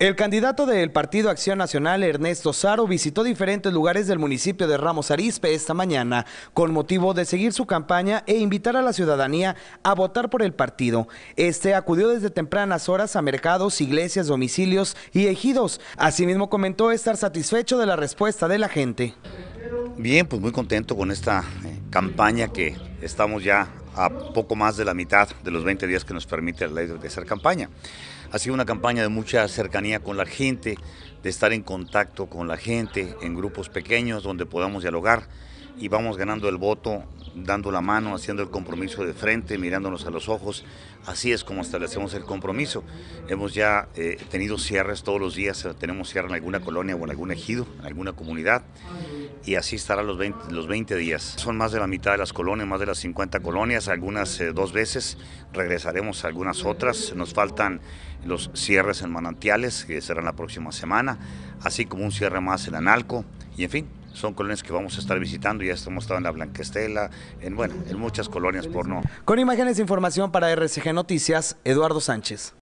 El candidato del Partido Acción Nacional, Ernesto Saro, visitó diferentes lugares del municipio de Ramos Arizpe esta mañana con motivo de seguir su campaña e invitar a la ciudadanía a votar por el partido. Este acudió desde tempranas horas a mercados, iglesias, domicilios y ejidos. Asimismo comentó estar satisfecho de la respuesta de la gente. Bien, pues muy contento con esta eh, campaña que estamos ya a poco más de la mitad de los 20 días que nos permite la ley de hacer campaña. Ha sido una campaña de mucha cercanía con la gente, de estar en contacto con la gente, en grupos pequeños donde podamos dialogar y vamos ganando el voto, dando la mano, haciendo el compromiso de frente, mirándonos a los ojos. Así es como establecemos el compromiso. Hemos ya eh, tenido cierres todos los días, eh, tenemos cierre en alguna colonia o en algún ejido, en alguna comunidad, y así estará los 20, los 20 días. Son más de la mitad de las colonias, más de las 50 colonias, algunas eh, dos veces, regresaremos a algunas otras. Nos faltan los cierres en manantiales, que serán la próxima semana así como un cierre más en Analco, y en fin, son colonias que vamos a estar visitando. Ya hemos estado en la Blanquestela, en bueno, en muchas colonias por no. Con imágenes e información para RCG Noticias, Eduardo Sánchez.